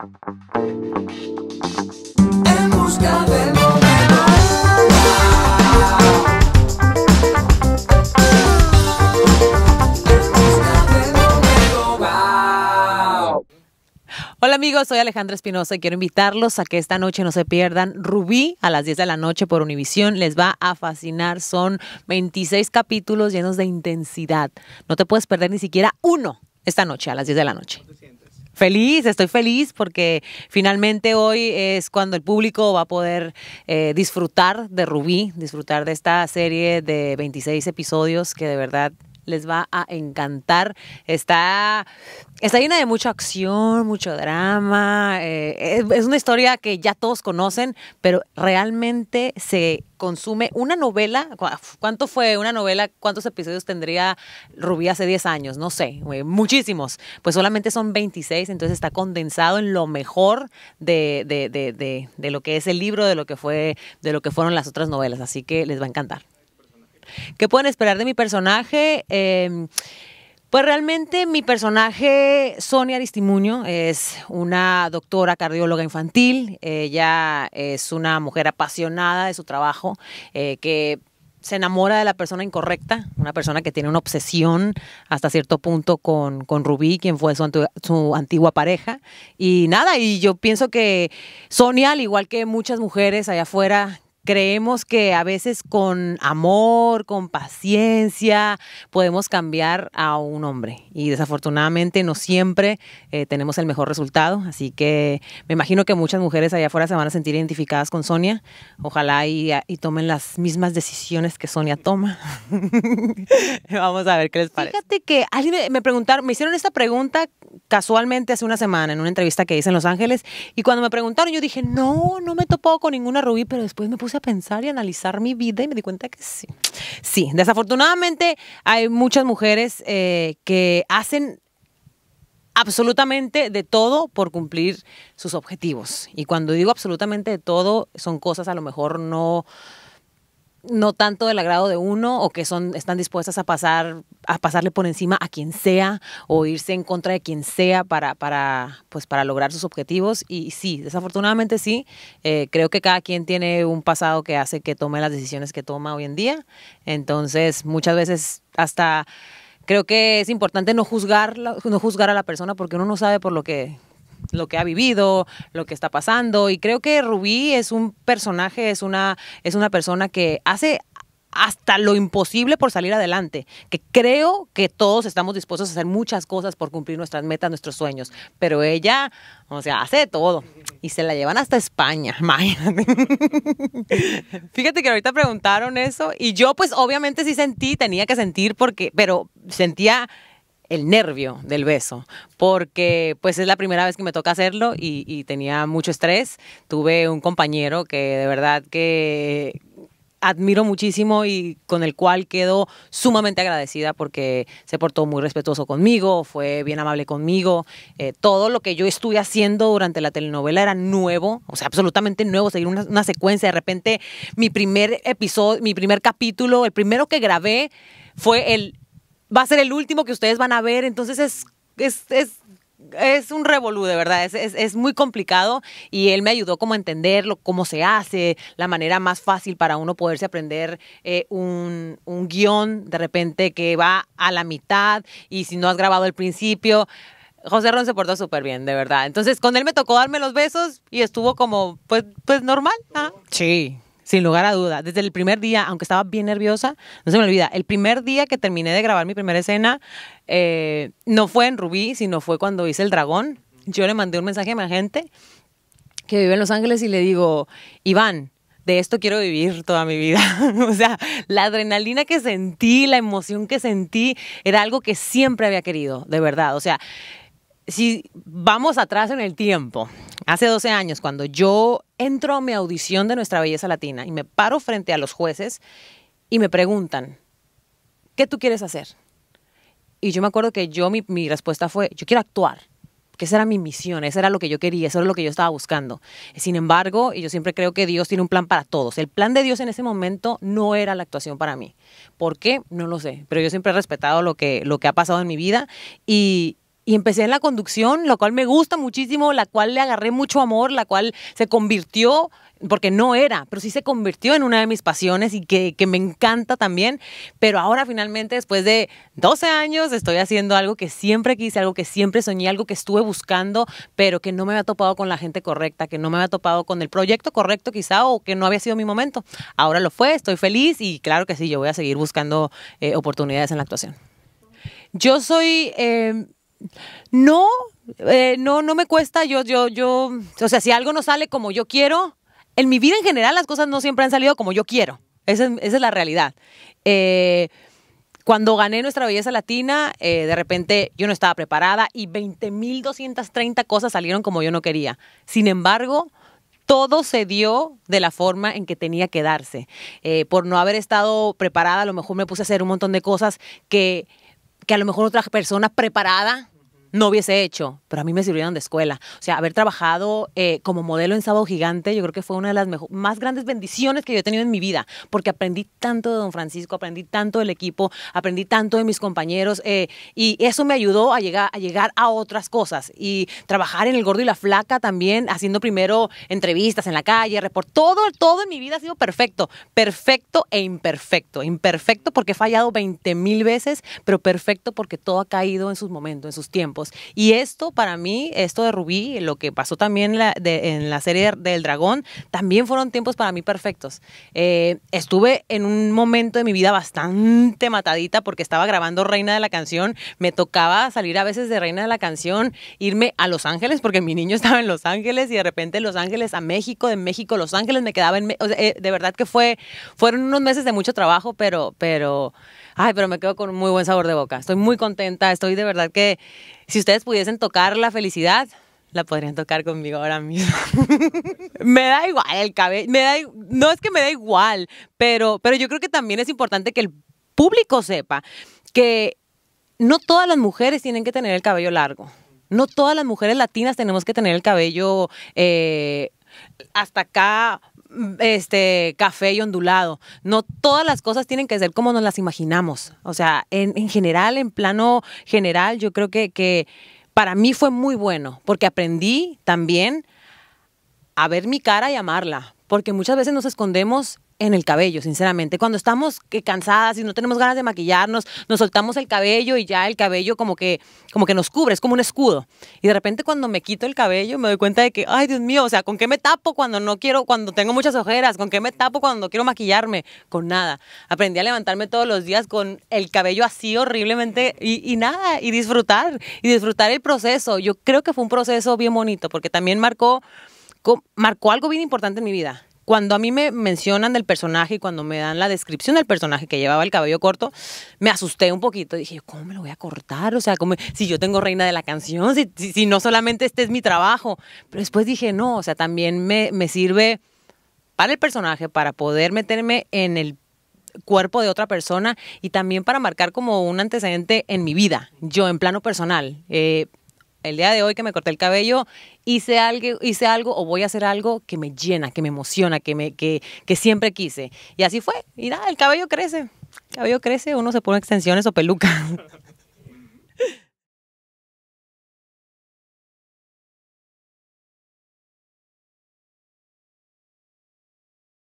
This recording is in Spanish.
En busca Hola amigos, soy Alejandra Espinosa y quiero invitarlos a que esta noche no se pierdan Rubí a las 10 de la noche por Univisión. Les va a fascinar, son 26 capítulos llenos de intensidad. No te puedes perder ni siquiera uno esta noche a las 10 de la noche. Feliz, estoy feliz porque finalmente hoy es cuando el público va a poder eh, disfrutar de Rubí, disfrutar de esta serie de 26 episodios que de verdad les va a encantar. Está, está llena de mucha acción, mucho drama. Eh, es, una historia que ya todos conocen, pero realmente se consume una novela. ¿Cuánto fue una novela? ¿Cuántos episodios tendría Rubí hace 10 años? No sé, muchísimos. Pues solamente son 26, entonces está condensado en lo mejor de, de, de, de lo que es el libro, de lo que fue, de lo que fueron las otras novelas. Así que les va a encantar. ¿Qué pueden esperar de mi personaje? Em, pues realmente mi personaje, Sonia Aristimuño, es una doctora cardióloga infantil. Ella es una mujer apasionada de su trabajo, eh, que se enamora de la persona incorrecta, una persona que tiene una obsesión hasta cierto punto con, Rubí, quien fue su, su antigua pareja. Y nada, y yo pienso que Sonia, al igual que muchas mujeres allá afuera creemos que a veces con amor, con paciencia, podemos cambiar a un hombre. Y desafortunadamente no siempre eh, tenemos el mejor resultado. Así que me imagino que muchas mujeres allá afuera se van a sentir identificadas con Sonia. Ojalá y, tomen las mismas decisiones que Sonia toma. Vamos a ver qué les parece. Fíjate que alguien me preguntaron, me hicieron esta pregunta casualmente hace una semana en una entrevista que hice en Los Ángeles. Y cuando me preguntaron, yo dije, no, no me he con ninguna rubí, pero después me puse pensar y analizar mi vida y me di cuenta que sí. Sí, desafortunadamente hay muchas mujeres eh, que hacen absolutamente de todo por cumplir sus objetivos. Y cuando digo absolutamente de todo, son cosas a lo mejor no no tanto del agrado de uno o que son están dispuestas a pasar a pasarle por encima a quien sea o irse en contra de quien sea para para pues para lograr sus objetivos y sí desafortunadamente sí eh, creo que cada quien tiene un pasado que hace que tome las decisiones que toma hoy en día entonces muchas veces hasta creo que es importante no juzgar no juzgar a la persona porque uno no sabe por lo que lo que ha vivido, lo que está pasando. Y creo que Rubí es un personaje, es una, es una persona que hace hasta lo imposible por salir adelante, que creo que todos estamos dispuestos a hacer muchas cosas por cumplir nuestras metas, nuestros sueños, pero ella, o sea, hace todo y se la llevan hasta España, imagínate. Fíjate que ahorita preguntaron eso y yo pues obviamente sí sentí, tenía que sentir porque, pero sentía el nervio del beso, porque pues es la primera vez que me toca hacerlo y, tenía mucho estrés. Tuve un compañero que de verdad que admiro muchísimo y con el cual quedo sumamente agradecida porque se portó muy respetuoso conmigo, fue bien amable conmigo. Eh, todo lo que yo estuve haciendo durante la telenovela era nuevo, o sea, absolutamente nuevo, seguir una, una secuencia. De repente, mi primer episodio, mi primer capítulo, el primero que grabé fue el va a ser el último que ustedes van a ver, entonces es, es, es un revolú, de verdad, es, es, es, muy complicado y él me ayudó como a entenderlo, cómo se hace, la manera más fácil para uno poderse aprender eh, un, guión de repente que va a la mitad y si no has grabado el principio. José Ron se portó súper bien, de verdad. Entonces, con él me tocó darme los besos y estuvo como, pues, pues normal. Sí, sin lugar a duda. Desde el primer día, aunque estaba bien nerviosa, no se me olvida, el primer día que terminé de grabar mi primera escena, eh, no fue en Rubí, sino fue cuando hice El Dragón. Yo le mandé un mensaje a mi agente que vive en Los Ángeles y le digo, Iván, de esto quiero vivir toda mi vida. o sea, la adrenalina que sentí, la emoción que sentí, era algo que siempre había querido, de verdad. O sea, si vamos atrás en el tiempo, hace 12 años, cuando yo entro a mi audición de Nuestra Belleza Latina y me paro frente a los jueces y me preguntan, ¿qué tú quieres hacer? Y yo me acuerdo que yo, mi, respuesta fue, yo quiero actuar que esa era mi misión, eso era lo que yo quería, eso era lo que yo estaba buscando. Sin embargo, y yo siempre creo que Dios tiene un plan para todos. El plan de Dios en ese momento no era la actuación para mí. ¿Por qué? No lo sé, pero yo siempre he respetado lo que, lo que ha pasado en mi vida y, y empecé en la conducción, lo cual me gusta muchísimo, la cual le agarré mucho amor, la cual se convirtió porque no era, pero sí se convirtió en una de mis pasiones y que, me encanta también. Pero ahora finalmente, después de 12 años, estoy haciendo algo que siempre quise, algo que siempre soñé, algo que estuve buscando, pero que no me había topado con la gente correcta, que no me había topado con el proyecto correcto quizá o que no había sido mi momento. Ahora lo fue, estoy feliz y claro que sí, yo voy a seguir buscando eh, oportunidades en la actuación. Yo soy... Eh, no, eh, no, no me cuesta. Yo, yo, yo, o sea, si algo no sale como yo quiero, en mi vida en general las cosas no siempre han salido como yo quiero. Esa es, la realidad. Eh, cuando gané nuestra belleza latina, eh, de repente yo no estaba preparada y 20.230 cosas salieron como yo no quería. Sin embargo, todo se dio de la forma en que tenía que darse. por no haber estado preparada, a lo mejor me puse a hacer un montón de cosas que que a lo mejor otras personas preparadas no hubiese hecho, pero a mí me sirvieron de escuela. O sea, haber trabajado eh, como modelo en Sábado Gigante, yo creo que fue una de las más grandes bendiciones que yo he tenido en mi vida, porque aprendí tanto de Don Francisco, aprendí tanto del equipo, aprendí tanto de mis compañeros, eh, y eso me ayudó a llegar, a otras cosas. Y trabajar en El Gordo y la Flaca también, haciendo primero entrevistas en la calle, report, todo, todo en mi vida ha sido perfecto, perfecto e imperfecto. Imperfecto porque he fallado 20 mil veces, pero perfecto porque todo ha caído en sus momentos, en sus tiempos. Y esto para mí, esto de Rubí, lo que pasó también en la serie del, Dragón, también fueron tiempos para mí perfectos. Eh, estuve en un momento de mi vida bastante matadita porque estaba grabando Reina de la Canción, me tocaba salir a veces de Reina de la Canción, irme a Los Ángeles porque mi niño estaba en Los Ángeles y de repente Los Ángeles a México, de México Los Ángeles, me quedaba en... Eh, de verdad que fue, fueron unos meses de mucho trabajo, pero... pero Ay, pero me quedo con muy buen sabor de boca. Estoy muy contenta, estoy de verdad que si ustedes pudiesen tocar la felicidad, la podrían tocar conmigo ahora mismo. me da igual el cabello, me no es que me da igual, pero, pero yo creo que también es importante que el público sepa que no todas las mujeres tienen que tener el cabello largo. No todas las mujeres latinas tenemos que tener el cabello eh, hasta acá este café y ondulado. No todas las cosas tienen que ser como nos las imaginamos. O sea, en, general, en plano general, yo creo que, que para mí fue muy bueno, porque aprendí también a ver mi cara y amarla, porque muchas veces nos escondemos en el cabello, sinceramente. Cuando estamos cansadas y no tenemos ganas de maquillarnos, nos soltamos el cabello y ya el cabello como que, como que nos cubre, es como un escudo. Y de repente cuando me quito el cabello me doy cuenta de que, ay Dios mío, o sea, ¿con qué me tapo cuando no quiero, cuando tengo muchas ojeras? ¿Con qué me tapo cuando quiero maquillarme? Con nada. Aprendí a levantarme todos los días con el cabello así horriblemente y, nada, y disfrutar, y disfrutar el proceso. Yo creo que fue un proceso bien bonito porque también marcó, marcó algo bien importante en mi vida cuando a mí me mencionan del personaje y cuando me dan la descripción del personaje que llevaba el cabello corto, me asusté un poquito. Dije, ¿cómo me lo voy a cortar? O sea, si yo tengo reina de la canción, si, no solamente este es mi trabajo. Pero después dije, no, o sea, también me, sirve para el personaje, para poder meterme en el cuerpo de otra persona y también para marcar como un antecedente en mi vida, yo en plano personal. Eh, el día de hoy que me corté el cabello, hice algo, hice algo o voy a hacer algo que me llena, que me emociona, que, me, que, que siempre quise. Y así fue. Y nada, el cabello crece. El cabello crece, uno se pone extensiones o pelucas.